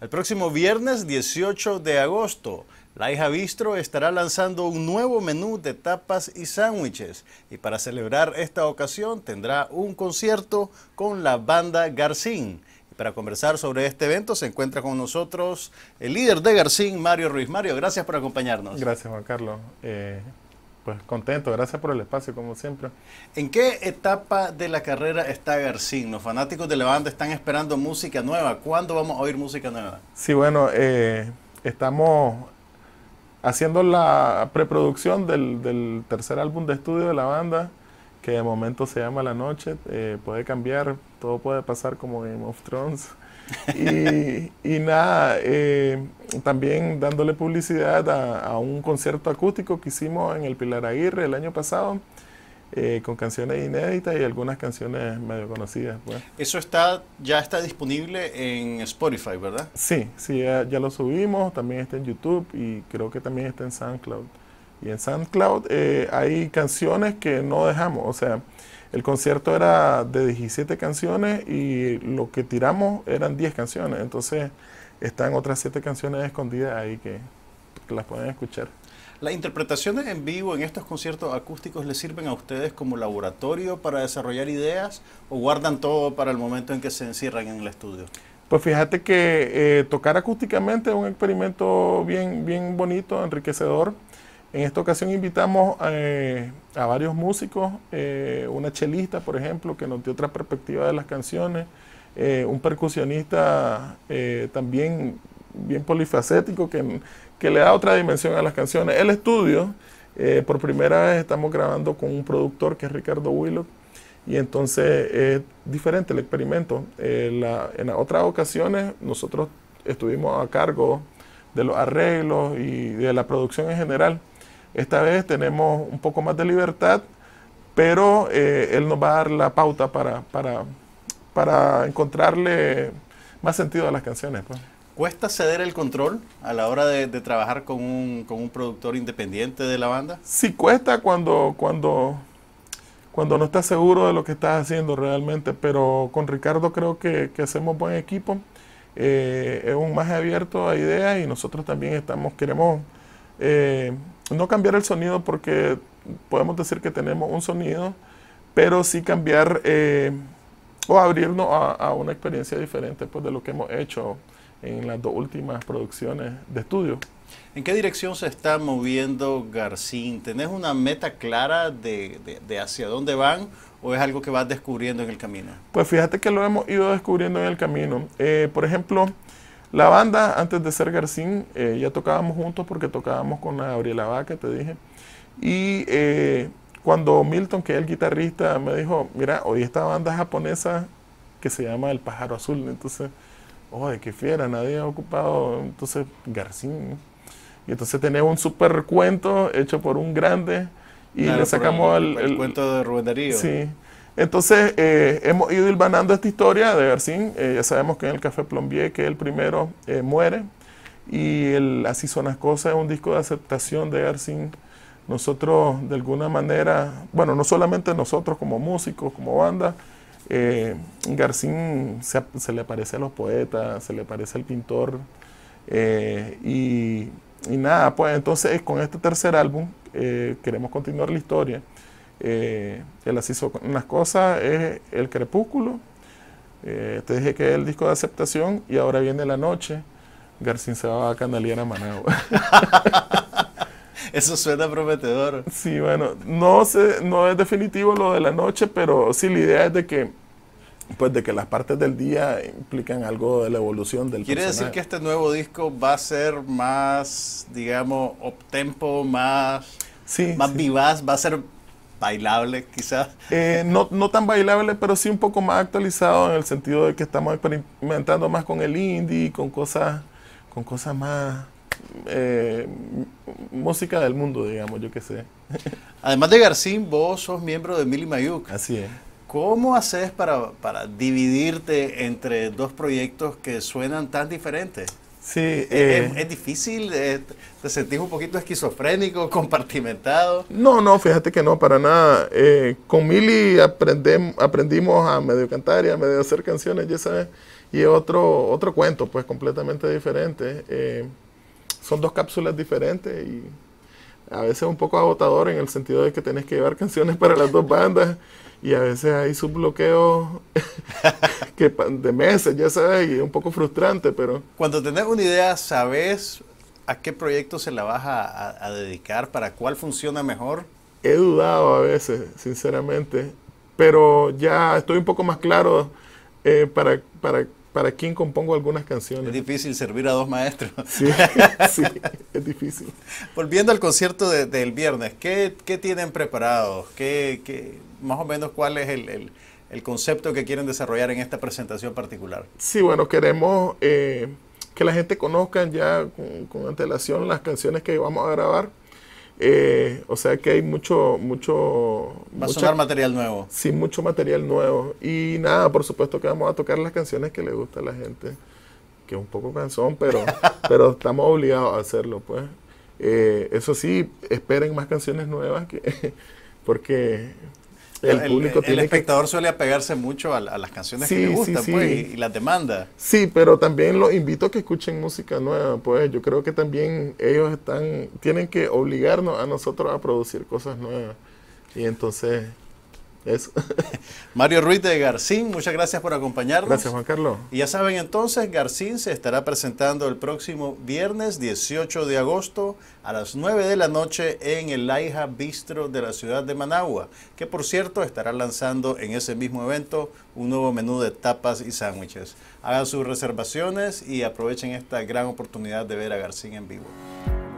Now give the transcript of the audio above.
El próximo viernes 18 de agosto, la hija Bistro estará lanzando un nuevo menú de tapas y sándwiches y para celebrar esta ocasión tendrá un concierto con la banda Garcín. Y para conversar sobre este evento se encuentra con nosotros el líder de Garcín, Mario Ruiz. Mario, gracias por acompañarnos. Gracias, Juan Carlos. Eh, pues contento, gracias por el espacio, como siempre. ¿En qué etapa de la carrera está Garcín? Los fanáticos de la banda están esperando música nueva. ¿Cuándo vamos a oír música nueva? Sí, bueno, eh, estamos haciendo la preproducción del, tercer álbum de estudio de la banda, que de momento se llama La Noche. Eh, puede cambiar, todo puede pasar como Game of Thrones. y, y nada, eh, también dándole publicidad a, un concierto acústico que hicimos en el Pilar Aguirre el año pasado. Eh, con canciones inéditas y algunas canciones medio conocidas. Pues. Eso está ya está disponible en Spotify, ¿verdad? Sí, sí, ya, lo subimos, también está en YouTube y creo que también está en SoundCloud. Y en SoundCloud eh, hay canciones que no dejamos, o sea, el concierto era de 17 canciones y lo que tiramos eran 10 canciones, entonces están otras siete canciones escondidas ahí que, las pueden escuchar. ¿Las interpretaciones en vivo en estos conciertos acústicos les sirven a ustedes como laboratorio para desarrollar ideas o guardan todo para el momento en que se encierran en el estudio? Pues fíjate que eh, tocar acústicamente es un experimento bien, bien bonito, enriquecedor. En esta ocasión invitamos eh, a varios músicos, eh, una chelista, por ejemplo, que nos dio otra perspectiva de las canciones. Eh, un percusionista eh, también bien polifacético que, que, le da otra dimensión a las canciones. El estudio, eh, por primera vez estamos grabando con un productor que es Ricardo Willow. y entonces es diferente el experimento. en otras ocasiones nosotros estuvimos a cargo de los arreglos y de la producción en general. Esta vez tenemos un poco más de libertad, pero él nos va a dar la pauta para para encontrarle más sentido a las canciones. Pues. ¿Cuesta ceder el control a la hora de, trabajar con un, productor independiente de la banda? Sí, cuesta cuando, cuando, cuando no estás seguro de lo que estás haciendo realmente, pero con Ricardo creo que, hacemos buen equipo. Eh, es un más abierto a ideas y nosotros también estamos, queremos eh, no cambiar el sonido porque podemos decir que tenemos un sonido, pero sí cambiar... Eh, o abrirnos a, una experiencia diferente pues, de lo que hemos hecho en las dos últimas producciones de estudio. ¿En qué dirección se está moviendo Garcín? ¿Tenés una meta clara de, de, hacia dónde van o es algo que vas descubriendo en el camino? Pues fíjate que lo hemos ido descubriendo en el camino. Eh, por ejemplo, la banda, antes de ser Garcín, eh, ya tocábamos juntos porque tocábamos con la Gabriela Vaca, te dije. Y eh, cuando Milton, que es el guitarrista, me dijo, mira, hoy esta banda japonesa que se llama El Pájaro Azul, entonces, oh, de qué fiera, nadie ha ocupado, entonces, Garcín. Y entonces tenemos un super cuento hecho por un grande y le sacamos el, el, cuento de Rubén Darío. Sí. Entonces eh, hemos ido hilvanando esta historia de Garcín. Eh, ya sabemos que en el Café Plombier, que el primero eh, muere. Y el Así son las cosas es un disco de aceptación de Garcín nosotros de alguna manera, bueno, no solamente nosotros como músicos, como banda, eh, Garcín se, le aparece a los poetas, se le aparece al pintor, eh, y, nada, pues entonces con este tercer álbum eh, queremos continuar la historia. Eh, él así hizo unas cosas, es El Crepúsculo, te dije que es el disco de aceptación, y ahora viene La Noche, Garcín se va a canalear a Managua. Eso suena prometedor. Sí, bueno, no, sé, no es definitivo lo de la noche, pero sí la idea es de que pues de que las partes del día implican algo de la evolución del Quiere decir que este nuevo disco va a ser más, digamos, optempo, más, sí, más vivaz, va a ser bailable quizás. Eh, no, no tan bailable, pero sí un poco más actualizado en el sentido de que estamos experimentando más con el indie, con cosas, con cosas más eh, música del mundo, digamos, yo qué sé. Además de Garcín, vos sos miembro de Mili Mayuk. Así es. ¿Cómo haces para, dividirte entre dos proyectos que suenan tan diferentes? Sí, ¿Es, eh, difícil? Eh, ¿Te sentís un poquito esquizofrénico, compartimentado? No, no, fíjate que no, para nada. con Mili aprendimos a medio cantar y a medio hacer canciones, ya sabes. Y otro, otro cuento, pues completamente diferente. Eh, son dos cápsulas diferentes y a veces un poco agotador en el sentido de que tenés que llevar canciones para las dos bandas y a veces hay subbloqueos que de meses, ya sabes, y es un poco frustrante, pero... Cuando tenés una idea, ¿sabes a qué proyecto se la vas a, dedicar? ¿Para cuál funciona mejor? He dudado a veces, sinceramente, pero ya estoy un poco más claro eh, para, para para quién compongo algunas canciones. Es difícil servir a dos maestros. Sí, sí es difícil. Volviendo al concierto del viernes, ¿qué, ¿qué, tienen preparados? ¿Qué, ¿Qué, más o menos cuál es el, el, concepto que quieren desarrollar en esta presentación particular? Sí, bueno, queremos eh, que la gente conozca ya con antelación las canciones que vamos a grabar eh, o sea que hay mucho, mucho... material nuevo. Sí, mucho material nuevo. Y nada, por supuesto que vamos a tocar las canciones que le gusta a la gente, que es un poco cansón, pero, pero estamos obligados a hacerlo, pues. Eh, eso sí, esperen más canciones nuevas, que, porque el, público tiene espectador suele apegarse mucho a, las canciones que le gustan pues, y, las demanda. Sí, pero también los invito a que escuchen música nueva, pues yo creo que también ellos están tienen que obligarnos a nosotros a producir cosas nuevas. Y entonces Mario Ruiz de Garcín, muchas gracias por acompañarnos. Gracias, Juan Carlos. Y ya saben entonces, Garcín se estará presentando el próximo viernes 18 de agosto a las 9 de la noche en el Laija Bistro de la ciudad de Managua, que por cierto estará lanzando en ese mismo evento un nuevo menú de tapas y sándwiches. Hagan sus reservaciones y aprovechen esta gran oportunidad de ver a Garcín en vivo.